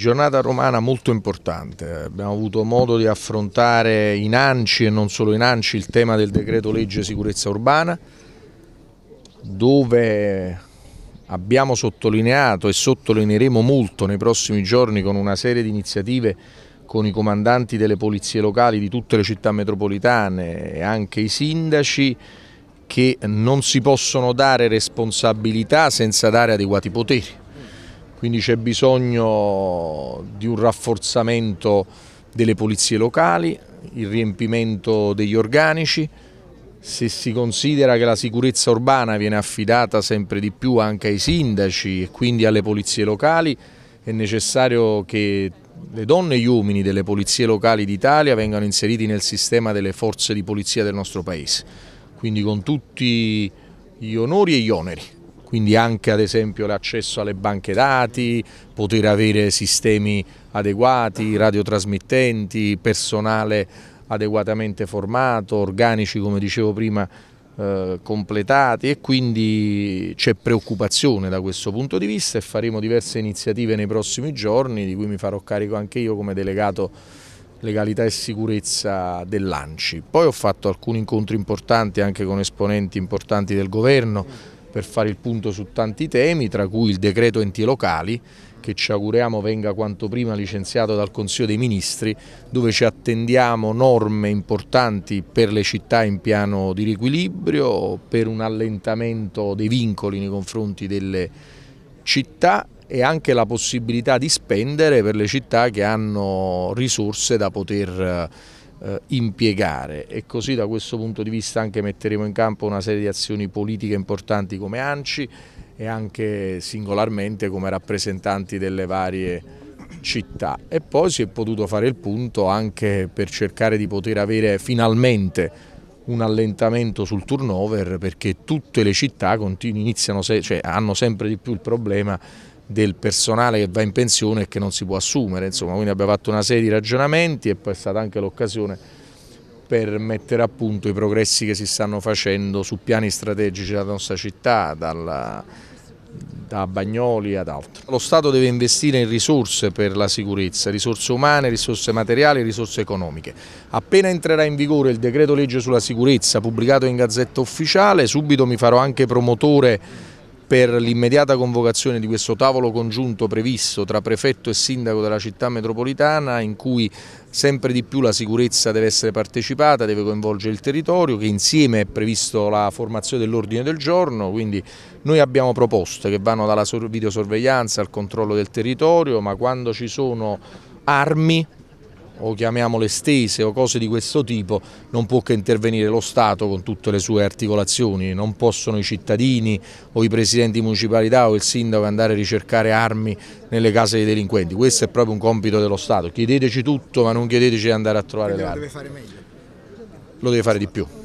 Giornata romana molto importante, abbiamo avuto modo di affrontare in ANCI e non solo in ANCI il tema del decreto legge sicurezza urbana dove abbiamo sottolineato e sottolineeremo molto nei prossimi giorni con una serie di iniziative con i comandanti delle polizie locali di tutte le città metropolitane e anche i sindaci che non si possono dare responsabilità senza dare adeguati poteri quindi c'è bisogno di un rafforzamento delle polizie locali, il riempimento degli organici, se si considera che la sicurezza urbana viene affidata sempre di più anche ai sindaci e quindi alle polizie locali, è necessario che le donne e gli uomini delle polizie locali d'Italia vengano inseriti nel sistema delle forze di polizia del nostro Paese, quindi con tutti gli onori e gli oneri quindi anche ad esempio l'accesso alle banche dati, poter avere sistemi adeguati, radiotrasmittenti, personale adeguatamente formato, organici come dicevo prima eh, completati e quindi c'è preoccupazione da questo punto di vista e faremo diverse iniziative nei prossimi giorni di cui mi farò carico anche io come delegato legalità e sicurezza dell'ANCI. Poi ho fatto alcuni incontri importanti anche con esponenti importanti del governo per fare il punto su tanti temi, tra cui il decreto enti locali, che ci auguriamo venga quanto prima licenziato dal Consiglio dei Ministri, dove ci attendiamo norme importanti per le città in piano di riequilibrio, per un allentamento dei vincoli nei confronti delle città e anche la possibilità di spendere per le città che hanno risorse da poter eh, eh, impiegare e così da questo punto di vista anche metteremo in campo una serie di azioni politiche importanti come ANCI e anche singolarmente come rappresentanti delle varie città e poi si è potuto fare il punto anche per cercare di poter avere finalmente un allentamento sul turnover perché tutte le città iniziano, cioè hanno sempre di più il problema del personale che va in pensione e che non si può assumere. Insomma, quindi abbiamo fatto una serie di ragionamenti e poi è stata anche l'occasione per mettere a punto i progressi che si stanno facendo su piani strategici della nostra città, dalla, da Bagnoli ad altro. Lo Stato deve investire in risorse per la sicurezza, risorse umane, risorse materiali, risorse economiche. Appena entrerà in vigore il decreto legge sulla sicurezza pubblicato in Gazzetta Ufficiale, subito mi farò anche promotore per l'immediata convocazione di questo tavolo congiunto previsto tra prefetto e sindaco della città metropolitana in cui sempre di più la sicurezza deve essere partecipata, deve coinvolgere il territorio, che insieme è previsto la formazione dell'ordine del giorno, quindi noi abbiamo proposte che vanno dalla videosorveglianza al controllo del territorio, ma quando ci sono armi o chiamiamole stese o cose di questo tipo, non può che intervenire lo Stato con tutte le sue articolazioni, non possono i cittadini o i presidenti di municipalità o il sindaco andare a ricercare armi nelle case dei delinquenti, questo è proprio un compito dello Stato, chiedeteci tutto ma non chiedeteci di andare a trovare le armi. Lo deve fare di più.